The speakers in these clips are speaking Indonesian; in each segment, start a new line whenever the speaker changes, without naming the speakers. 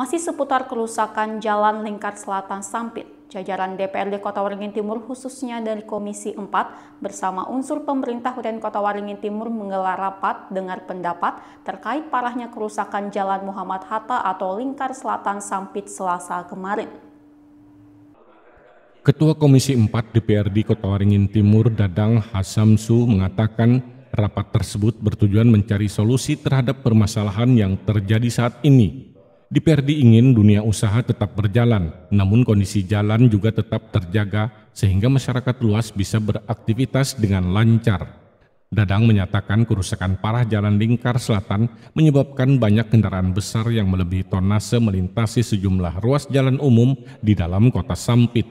masih seputar kerusakan Jalan Lingkar Selatan Sampit. Jajaran DPRD Kota Waringin Timur khususnya dari Komisi 4 bersama unsur pemerintah dan Kota Waringin Timur menggelar rapat dengar pendapat terkait parahnya kerusakan Jalan Muhammad Hatta atau Lingkar Selatan Sampit Selasa kemarin.
Ketua Komisi 4 DPRD Kota Waringin Timur Dadang Hasamsu mengatakan rapat tersebut bertujuan mencari solusi terhadap permasalahan yang terjadi saat ini di Perdi ingin dunia usaha tetap berjalan, namun kondisi jalan juga tetap terjaga sehingga masyarakat luas bisa beraktivitas dengan lancar. Dadang menyatakan kerusakan parah jalan lingkar selatan menyebabkan banyak kendaraan besar yang melebihi tonase melintasi sejumlah ruas jalan umum di dalam kota Sampit.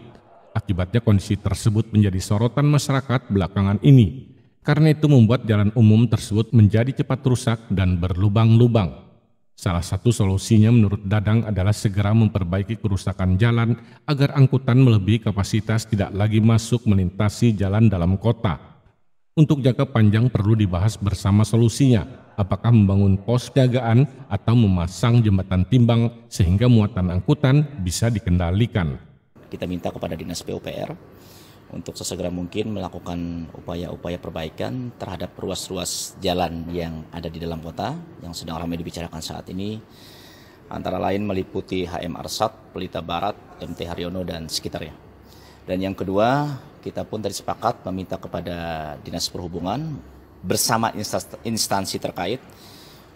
Akibatnya kondisi tersebut menjadi sorotan masyarakat belakangan ini. Karena itu membuat jalan umum tersebut menjadi cepat rusak dan berlubang-lubang. Salah satu solusinya menurut Dadang adalah segera memperbaiki kerusakan jalan agar angkutan melebihi kapasitas tidak lagi masuk melintasi jalan dalam kota. Untuk jangka panjang perlu dibahas bersama solusinya, apakah membangun pos jagaan atau memasang jembatan timbang sehingga muatan angkutan bisa dikendalikan.
Kita minta kepada Dinas PUPR untuk sesegera mungkin melakukan upaya-upaya perbaikan terhadap ruas-ruas jalan yang ada di dalam kota yang sedang ramai dibicarakan saat ini antara lain meliputi HM Arsat, Pelita Barat, MT Haryono dan sekitarnya. Dan yang kedua, kita pun tadi sepakat meminta kepada Dinas Perhubungan bersama instansi terkait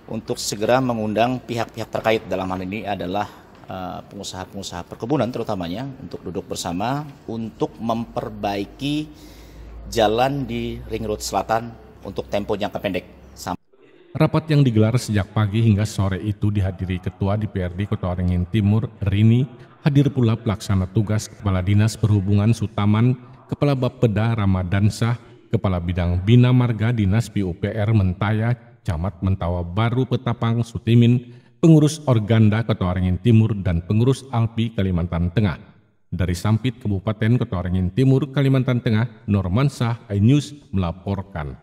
untuk segera mengundang pihak-pihak terkait dalam hal ini adalah Eh, pengusaha-pengusaha perkebunan terutamanya untuk duduk bersama untuk memperbaiki jalan di Ring Road Selatan untuk tempo jangka pendek.
Rapat yang digelar sejak pagi hingga sore itu dihadiri Ketua DPRD Kota Waringin Timur, Rini, hadir pula pelaksana tugas Kepala Dinas Perhubungan Sutaman, Kepala Bapeda Sah, Kepala Bidang Bina Marga Dinas PUPR Mentaya, Camat Mentawa Baru Petapang Sutimin, pengurus Organda Ketoarengin Timur dan pengurus Alpi Kalimantan Tengah. Dari Sampit Kabupaten Ketoarengin Timur, Kalimantan Tengah, Normansah iNews melaporkan.